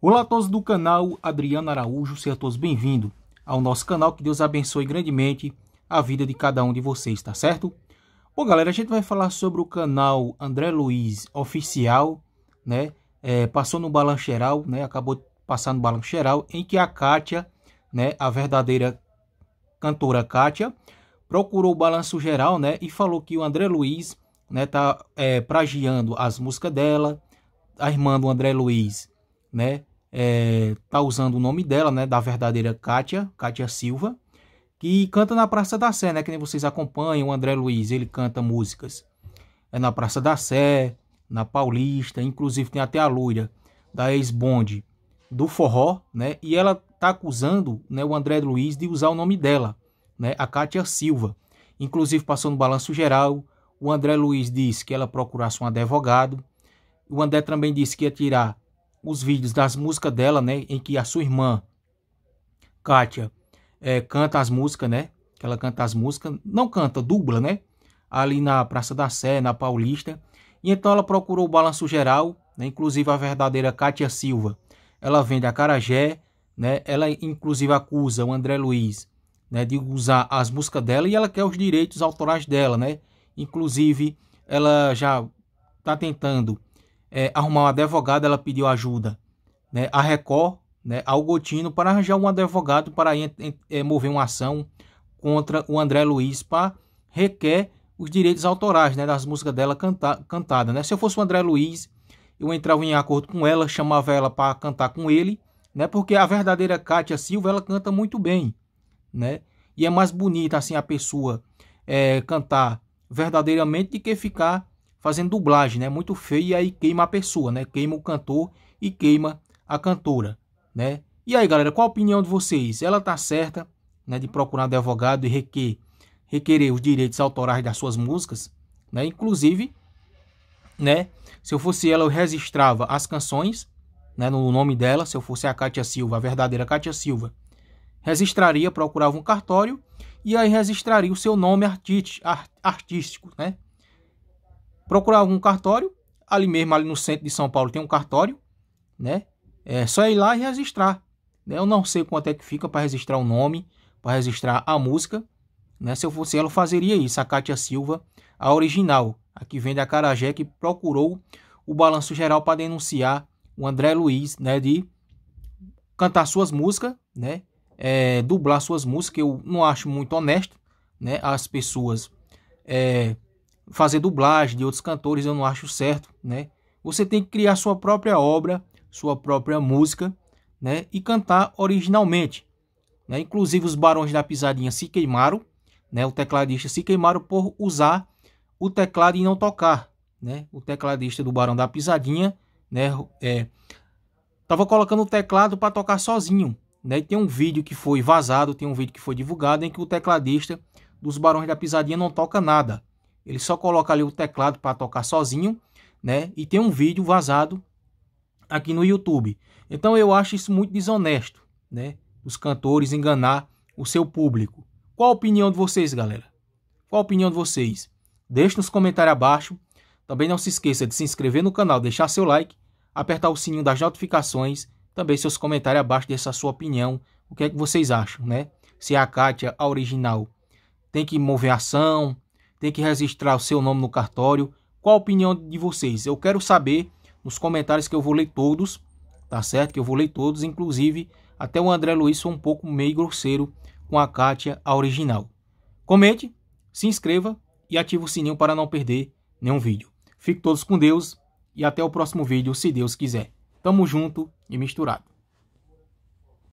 Olá a todos do canal Adriano Araújo, sejam todos bem-vindos ao nosso canal, que Deus abençoe grandemente a vida de cada um de vocês, tá certo? Bom, galera, a gente vai falar sobre o canal André Luiz Oficial, né? É, passou no balanço geral, né? Acabou de passar no balanço geral, em que a Kátia, né? A verdadeira cantora Kátia, procurou o balanço geral, né? E falou que o André Luiz, né? Tá é, as músicas dela, a irmã do André Luiz, né? é, tá usando o nome dela, né, da verdadeira Kátia, Kátia Silva, que canta na Praça da Sé, né, que nem vocês acompanham, o André Luiz, ele canta músicas é na Praça da Sé, na Paulista, inclusive tem até a Lúria, da ex-bonde do forró, né, e ela tá acusando, né, o André Luiz de usar o nome dela, né, a Kátia Silva, inclusive passou no Balanço Geral, o André Luiz disse que ela procurasse um advogado, o André também disse que ia tirar os vídeos das músicas dela, né? Em que a sua irmã, Kátia, é, canta as músicas, né? Que ela canta as músicas, não canta, dubla, né? Ali na Praça da Sé, na Paulista. E então ela procurou o balanço geral, né? inclusive a verdadeira Kátia Silva. Ela vende a Carajé, né? Ela inclusive acusa o André Luiz, né? De usar as músicas dela e ela quer os direitos autorais dela, né? Inclusive ela já está tentando é, arrumar um advogado, ela pediu ajuda né, a Record, né, ao Gotino, para arranjar um advogado para em, em, é, mover uma ação contra o André Luiz para requer os direitos autorais né, das músicas dela canta, cantada. Né? Se eu fosse o André Luiz, eu entrava em acordo com ela, chamava ela para cantar com ele, né? porque a verdadeira Kátia Silva ela canta muito bem. Né? E é mais bonita assim a pessoa é, cantar verdadeiramente do que ficar fazendo dublagem, né? Muito feio e aí queima a pessoa, né? Queima o cantor e queima a cantora, né? E aí, galera, qual a opinião de vocês? Ela tá certa, né, de procurar advogado e requer, requerer os direitos autorais das suas músicas, né? Inclusive, né, se eu fosse ela, eu registrava as canções, né, no nome dela, se eu fosse a Cátia Silva, a verdadeira Cátia Silva. Registraria, procurava um cartório e aí registraria o seu nome artístico, né? procurar algum cartório, ali mesmo, ali no centro de São Paulo tem um cartório, né? É só ir lá e registrar. Né? Eu não sei quanto é que fica para registrar o nome, para registrar a música, né? Se eu fosse ela, eu fazeria isso, a Kátia Silva, a original, a que vem da Carajé, que procurou o Balanço Geral para denunciar o André Luiz, né, de cantar suas músicas, né, é, dublar suas músicas, eu não acho muito honesto, né, as pessoas é, fazer dublagem de outros cantores, eu não acho certo, né? Você tem que criar sua própria obra, sua própria música, né? E cantar originalmente, né? Inclusive os Barões da Pisadinha se queimaram, né? O tecladista se queimaram por usar o teclado e não tocar, né? O tecladista do Barão da Pisadinha, né? É, tava colocando o teclado para tocar sozinho, né? E tem um vídeo que foi vazado, tem um vídeo que foi divulgado em que o tecladista dos Barões da Pisadinha não toca nada, ele só coloca ali o teclado para tocar sozinho, né? E tem um vídeo vazado aqui no YouTube. Então eu acho isso muito desonesto, né? Os cantores enganar o seu público. Qual a opinião de vocês, galera? Qual a opinião de vocês? Deixe nos comentários abaixo. Também não se esqueça de se inscrever no canal, deixar seu like, apertar o sininho das notificações, também seus comentários abaixo dessa sua opinião. O que é que vocês acham, né? Se a Kátia, a original, tem que mover ação, tem que registrar o seu nome no cartório. Qual a opinião de vocês? Eu quero saber nos comentários que eu vou ler todos, tá certo? Que eu vou ler todos, inclusive até o André Luiz foi um pouco meio grosseiro com a Kátia, a original. Comente, se inscreva e ative o sininho para não perder nenhum vídeo. Fique todos com Deus e até o próximo vídeo, se Deus quiser. Tamo junto e misturado.